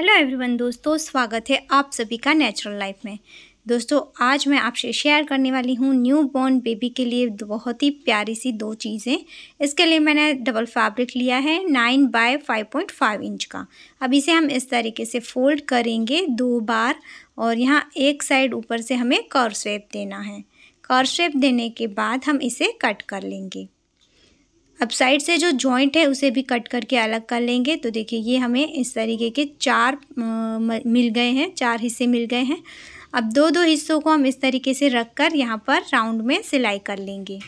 hello everyone दोस्तों स्वागत है आप सभी का नेचुरल लाइफ में दोस्तों आज मैं आपसे शेयर करने वाली हूँ न्यू बॉर्न बेबी के लिए बहुत ही प्यारी सी दो चीज़ें इसके लिए मैंने डबल फैब्रिक लिया है nine by five point five inch का अब इसे हम इस तरीके से फोल्ड करेंगे दो बार और यहाँ एक साइड ऊपर से हमें कर स्वेप देना है कर स्वेप देने के बाद हम इसे कट कर लेंगे अब साइड से जो जॉइंट है उसे भी कट करके अलग कर लेंगे तो देखिए ये हमें इस तरीके के चार मिल गए हैं चार हिस्से मिल गए हैं अब दो दो हिस्सों को हम इस तरीके से रख कर यहाँ पर राउंड में सिलाई कर लेंगे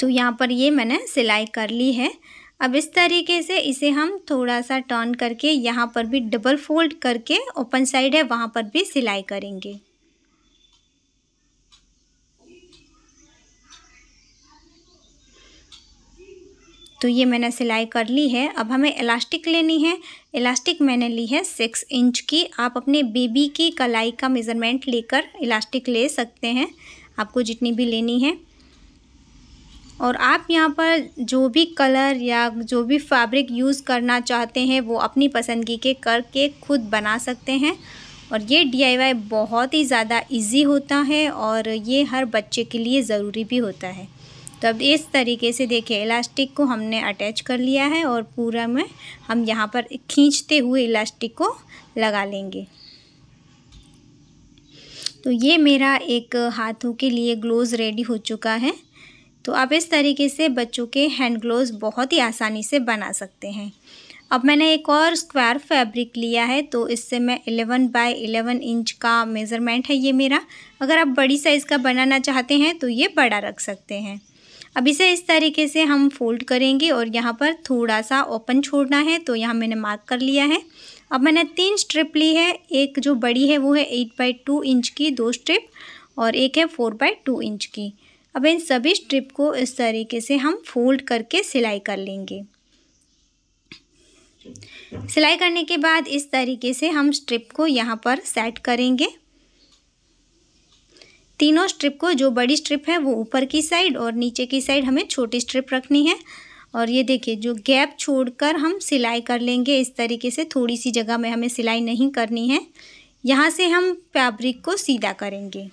तो यहाँ पर ये मैंने सिलाई कर ली है अब इस तरीके से इसे हम थोड़ा सा टर्न करके यहाँ पर भी डबल फोल्ड करके ओपन साइड है वहाँ पर भी सिलाई करेंगे तो ये मैंने सिलाई कर ली है अब हमें इलास्टिक लेनी है इलास्टिक मैंने ली है सिक्स इंच की आप अपने बेबी की कलाई का मेज़रमेंट लेकर इलास्टिक ले सकते हैं आपको जितनी भी लेनी है और आप यहाँ पर जो भी कलर या जो भी फैब्रिक यूज़ करना चाहते हैं वो अपनी पसंदगी के करके खुद बना सकते हैं और ये डीआईवाई बहुत ही ज़्यादा इजी होता है और ये हर बच्चे के लिए ज़रूरी भी होता है तो अब इस तरीके से देखिए इलास्टिक को हमने अटैच कर लिया है और पूरा में हम यहाँ पर खींचते हुए इलास्टिक को लगा लेंगे तो ये मेरा एक हाथों के लिए ग्लोव रेडी हो चुका है तो आप इस तरीके से बच्चों के हैंड ग्लोव बहुत ही आसानी से बना सकते हैं अब मैंने एक और स्क्वायर फैब्रिक लिया है तो इससे मैं इलेवन बाय एलेवन इंच का मेज़रमेंट है ये मेरा अगर आप बड़ी साइज़ का बनाना चाहते हैं तो ये बड़ा रख सकते हैं अब इसे इस तरीके से हम फोल्ड करेंगे और यहाँ पर थोड़ा सा ओपन छोड़ना है तो यहाँ मैंने मार्क कर लिया है अब मैंने तीन स्ट्रिप ली है एक जो बड़ी है वो है एट बाई टू इंच की दो स्ट्रिप और एक है फोर बाई टू इंच की अब इन सभी स्ट्रिप को इस तरीके से हम फोल्ड करके सिलाई कर लेंगे सिलाई करने के बाद इस तरीके से हम स्ट्रिप को यहाँ पर सेट करेंगे तीनों स्ट्रिप को जो बड़ी स्ट्रिप है वो ऊपर की साइड और नीचे की साइड हमें छोटी स्ट्रिप रखनी है और ये देखिए जो गैप छोड़कर हम सिलाई कर लेंगे इस तरीके से थोड़ी सी जगह में हमें सिलाई नहीं करनी है यहाँ से हम फैब्रिक को सीधा करेंगे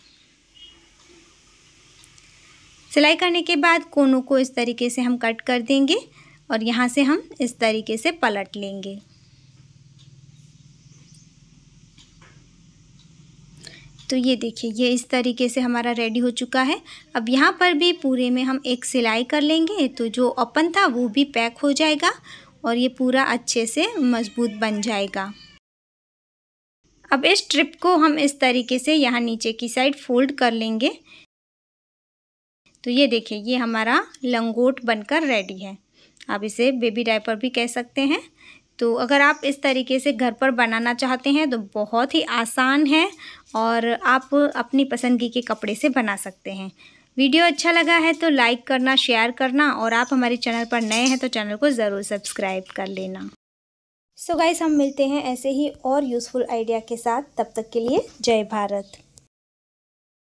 सिलाई करने के बाद कोनों को इस तरीके से हम कट कर देंगे और यहाँ से हम इस तरीके से पलट लेंगे तो ये देखिए ये इस तरीके से हमारा रेडी हो चुका है अब यहाँ पर भी पूरे में हम एक सिलाई कर लेंगे तो जो ओपन था वो भी पैक हो जाएगा और ये पूरा अच्छे से मज़बूत बन जाएगा अब इस ट्रिप को हम इस तरीके से यहाँ नीचे की साइड फोल्ड कर लेंगे तो ये देखिए ये हमारा लंगोट बनकर रेडी है आप इसे बेबी डायपर भी कह सकते हैं तो अगर आप इस तरीके से घर पर बनाना चाहते हैं तो बहुत ही आसान है और आप अपनी पसंदगी के कपड़े से बना सकते हैं वीडियो अच्छा लगा है तो लाइक करना शेयर करना और आप हमारे चैनल पर नए हैं तो चैनल को ज़रूर सब्सक्राइब कर लेना सो so गाइस हम मिलते हैं ऐसे ही और यूज़फुल आइडिया के साथ तब तक के लिए जय भारत